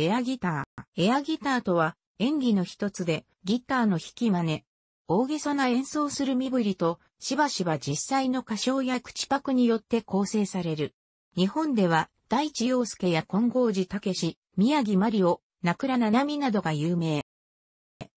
エアギター。エアギターとは演技の一つでギターの弾き真似。大げさな演奏する身振りとしばしば実際の歌唱や口パクによって構成される。日本では大地洋介や金剛寺武宮城マリオ、名倉七海などが有名。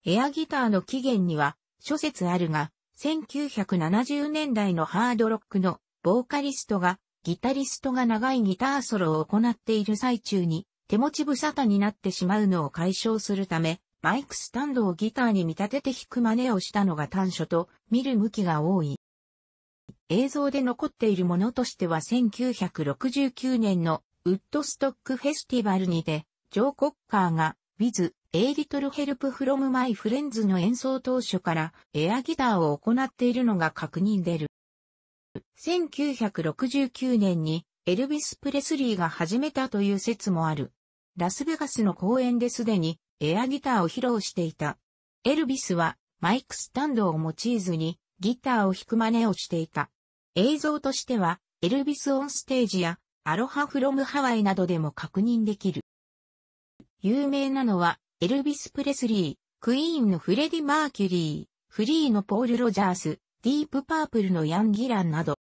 エアギターの起源には諸説あるが、1970年代のハードロックのボーカリストがギタリストが長いギターソロを行っている最中に手持ち無沙汰になってしまうのを解消するため、マイクスタンドをギターに見立てて弾く真似をしたのが短所と見る向きが多い。映像で残っているものとしては1969年のウッドストックフェスティバルにて、ジョー・コッカーが With A Little Help from My Friends の演奏当初からエアギターを行っているのが確認出る。1969年にエルビス・プレスリーが始めたという説もある。ラスベガスの公演ですでにエアギターを披露していた。エルビスはマイクスタンドを用いずにギターを弾く真似をしていた。映像としてはエルビスオンステージやアロハフロムハワイなどでも確認できる。有名なのはエルビス・プレスリー、クイーンのフレディ・マーキュリー、フリーのポール・ロジャース、ディープ・パープルのヤン・ギランなど。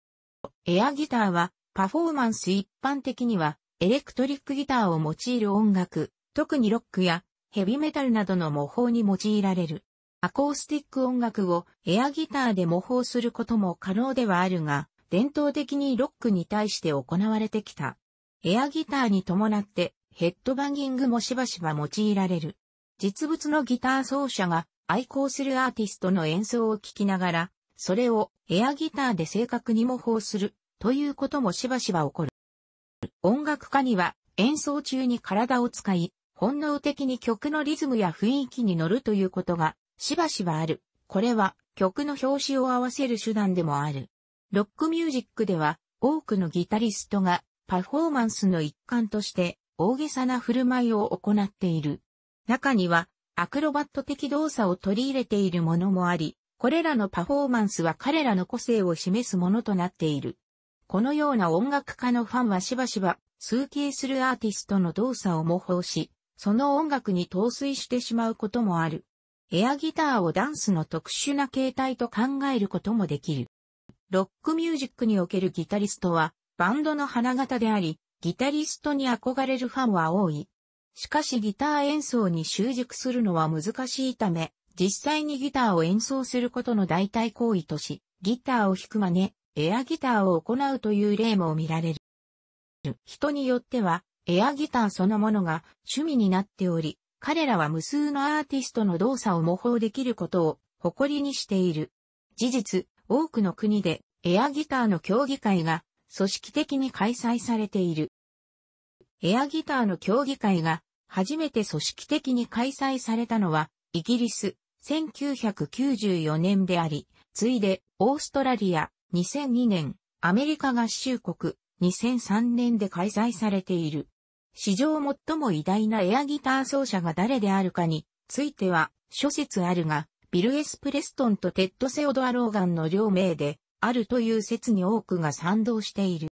エアギターはパフォーマンス一般的にはエレクトリックギターを用いる音楽、特にロックやヘビメタルなどの模倣に用いられる。アコースティック音楽をエアギターで模倣することも可能ではあるが、伝統的にロックに対して行われてきた。エアギターに伴ってヘッドバンギングもしばしば用いられる。実物のギター奏者が愛好するアーティストの演奏を聴きながら、それをエアギターで正確に模倣するということもしばしば起こる。音楽家には演奏中に体を使い、本能的に曲のリズムや雰囲気に乗るということがしばしばある。これは曲の表紙を合わせる手段でもある。ロックミュージックでは多くのギタリストがパフォーマンスの一環として大げさな振る舞いを行っている。中にはアクロバット的動作を取り入れているものもあり、これらのパフォーマンスは彼らの個性を示すものとなっている。このような音楽家のファンはしばしば、数形するアーティストの動作を模倣し、その音楽に陶酔してしまうこともある。エアギターをダンスの特殊な形態と考えることもできる。ロックミュージックにおけるギタリストは、バンドの花形であり、ギタリストに憧れるファンは多い。しかしギター演奏に習熟するのは難しいため、実際にギターを演奏することの代替行為とし、ギターを弾く真似、エアギターを行うという例も見られる。人によっては、エアギターそのものが趣味になっており、彼らは無数のアーティストの動作を模倣できることを誇りにしている。事実、多くの国でエアギターの競技会が組織的に開催されている。エアギターの競技会が初めて組織的に開催されたのはイギリス1994年であり、ついでオーストラリア2002年、アメリカ合衆国、2003年で開催されている。史上最も偉大なエアギター奏者が誰であるかについては諸説あるが、ビル・エス・プレストンとテッド・セオドア・ローガンの両名であるという説に多くが賛同している。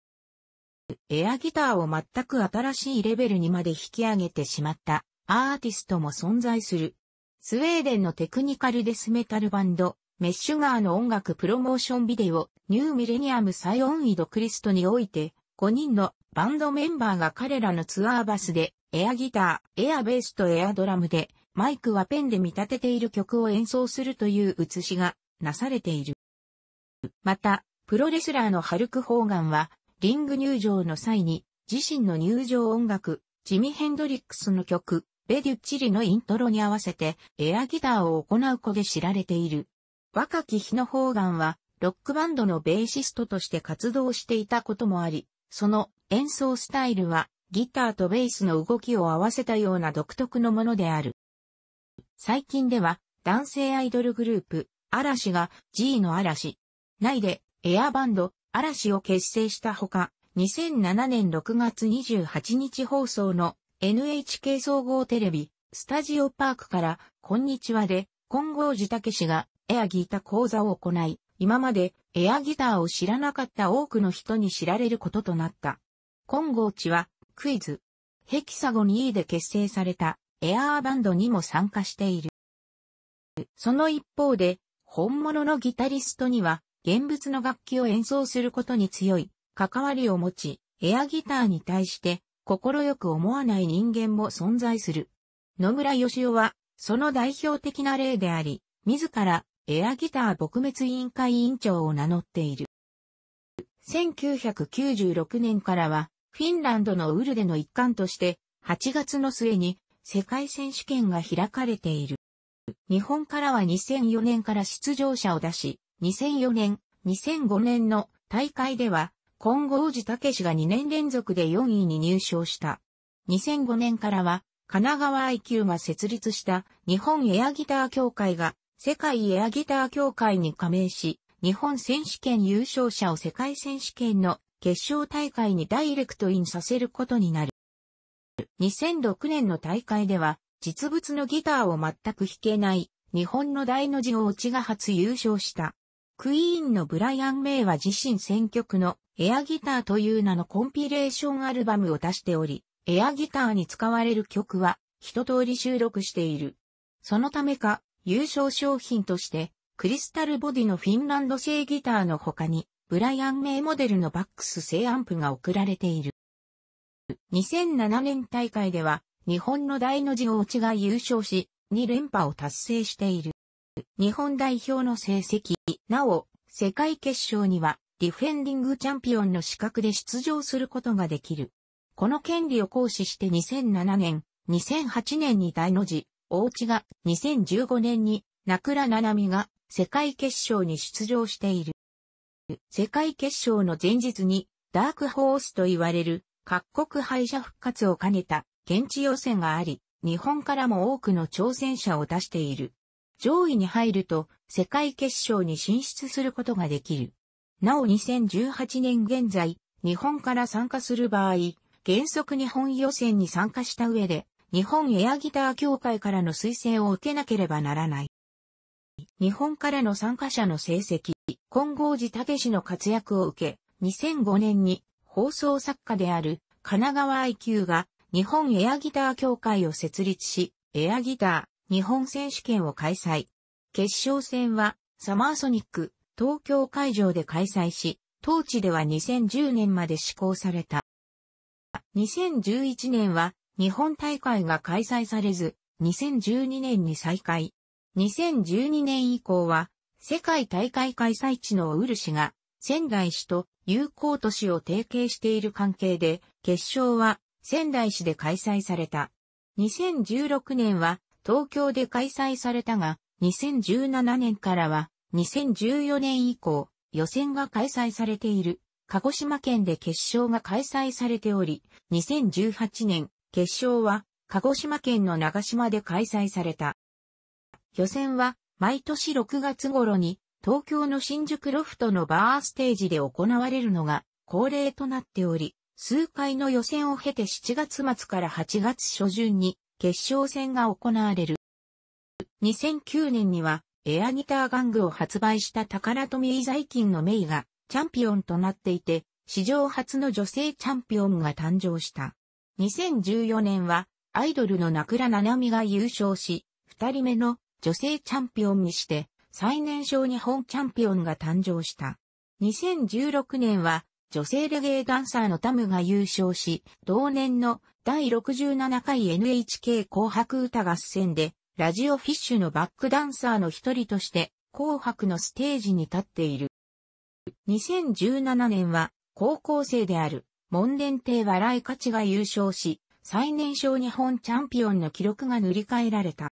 エアギターを全く新しいレベルにまで引き上げてしまったアーティストも存在する。スウェーデンのテクニカルデスメタルバンドメッシュガーの音楽プロモーションビデオ、ニューミレニアムサイオンイドクリストにおいて、5人のバンドメンバーが彼らのツアーバスで、エアギター、エアベースとエアドラムで、マイクはペンで見立てている曲を演奏するという写しがなされている。また、プロレスラーのハルク・ホーガンは、リング入場の際に、自身の入場音楽、ジミ・ヘンドリックスの曲、ベデュッチリのイントロに合わせて、エアギターを行う子で知られている。若き日の方眼は、ロックバンドのベーシストとして活動していたこともあり、その演奏スタイルは、ギターとベースの動きを合わせたような独特のものである。最近では、男性アイドルグループ、嵐が G の嵐、内でエアバンド、嵐を結成したほか、2007年6月28日放送の NHK 総合テレビ、スタジオパークから、こんにちはで、金剛寺武氏がエアギター講座を行い、今までエアギターを知らなかった多くの人に知られることとなった。金剛地はクイズ、ヘキサゴニ E で結成されたエアーバンドにも参加している。その一方で、本物のギタリストには現物の楽器を演奏することに強い関わりを持ち、エアギターに対して快く思わない人間も存在する。野村義雄は、その代表的な例であり、自らエアギター撲滅委員会委員長を名乗っている。1996年からは、フィンランドのウルでの一環として、8月の末に世界選手権が開かれている。日本からは2004年から出場者を出し、2004年、2005年の大会では、今後王子武史が2年連続で4位に入賞した。2005年からは、神奈川 IQ が設立した日本エアギター協会が世界エアギター協会に加盟し、日本選手権優勝者を世界選手権の決勝大会にダイレクトインさせることになる。2006年の大会では、実物のギターを全く弾けない、日本の大の字を落ちが初優勝した。クイーンのブライアン・メイは自身選曲のエアギターという名のコンピレーションアルバムを出しており、エアギターに使われる曲は一通り収録している。そのためか、優勝商品として、クリスタルボディのフィンランド製ギターの他に、ブライアン・メイモデルのバックス製アンプが贈られている。2007年大会では、日本の大の字大ちが優勝し、2連覇を達成している。日本代表の成績、なお、世界決勝には、ディフェンディングチャンピオンの資格で出場することができる。この権利を行使して2007年、2008年に大の字、大内が2015年に、名倉七海が世界決勝に出場している。世界決勝の前日に、ダークホースと言われる各国敗者復活を兼ねた現地予選があり、日本からも多くの挑戦者を出している。上位に入ると世界決勝に進出することができる。なお2018年現在、日本から参加する場合、原則日本予選に参加した上で、日本エアギター協会からの推薦を受けなければならない。日本からの参加者の成績、金剛寺武氏の活躍を受け、2005年に放送作家である神奈川 IQ が日本エアギター協会を設立し、エアギター日本選手権を開催。決勝戦はサマーソニック東京会場で開催し、当地では2010年まで施行された。2011年は日本大会が開催されず、2012年に再開。2012年以降は、世界大会開催地のウルシが、仙台市と友好都市を提携している関係で、決勝は仙台市で開催された。2016年は東京で開催されたが、2017年からは2014年以降、予選が開催されている。鹿児島県で決勝が開催されており、2018年、決勝は、鹿児島県の長島で開催された。予選は、毎年6月頃に、東京の新宿ロフトのバーステージで行われるのが恒例となっており、数回の予選を経て7月末から8月初旬に決勝戦が行われる。2009年にはエアギター玩具を発売した宝富井財金のメイがチャンピオンとなっていて、史上初の女性チャンピオンが誕生した。2014年は、アイドルの名倉七海が優勝し、二人目の女性チャンピオンにして、最年少日本チャンピオンが誕生した。2016年は、女性レゲエダンサーのタムが優勝し、同年の第67回 NHK 紅白歌合戦で、ラジオフィッシュのバックダンサーの一人として、紅白のステージに立っている。2017年は、高校生である門伝帝はライカチが優勝し、最年少日本チャンピオンの記録が塗り替えられた。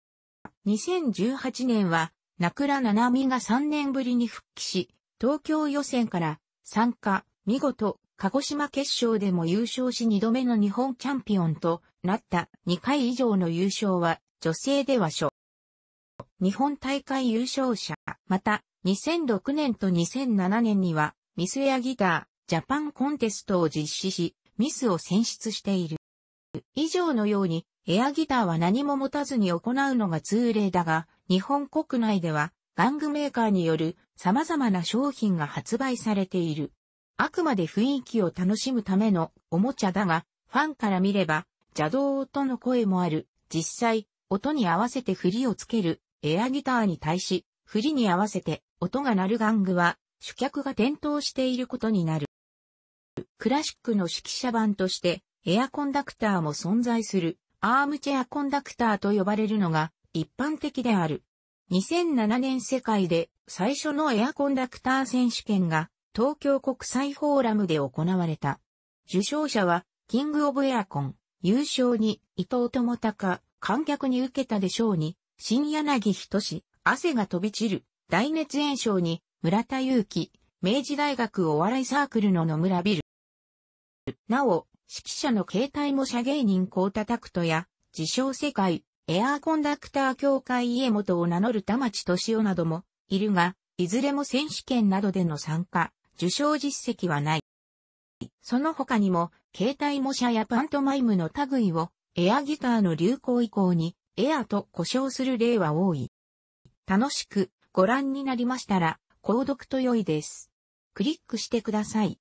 2018年は、名倉七海が3年ぶりに復帰し、東京予選から参加、見事、鹿児島決勝でも優勝し2度目の日本チャンピオンとなった2回以上の優勝は女性では初。日本大会優勝者、また2006年と2007年にはミスエアギター、ジャパンコンテストを実施し、ミスを選出している。以上のように、エアギターは何も持たずに行うのが通例だが、日本国内では、玩具メーカーによる様々な商品が発売されている。あくまで雰囲気を楽しむためのおもちゃだが、ファンから見れば邪道との声もある。実際、音に合わせて振りをつけるエアギターに対し、振りに合わせて音が鳴る玩具は主客が点灯していることになる。クラシックの指揮者版として、エアコンダクターも存在する、アームチェアコンダクターと呼ばれるのが一般的である。2007年世界で最初のエアコンダクター選手権が東京国際フォーラムで行われた。受賞者は、キングオブエアコン、優勝に伊藤智隆、観客に受けたでしょうに、新柳仁汗が飛び散る、大熱炎症に、村田祐樹、明治大学お笑いサークルの野村ビル、なお、指揮者の携帯模写芸人こタタクトや、自称世界、エアーコンダクター協会家元を名乗る田町敏夫なども、いるが、いずれも選手権などでの参加、受賞実績はない。その他にも、携帯模写やパントマイムの類を、エアギターの流行以降に、エアと呼称する例は多い。楽しくご覧になりましたら、購読と良いです。クリックしてください。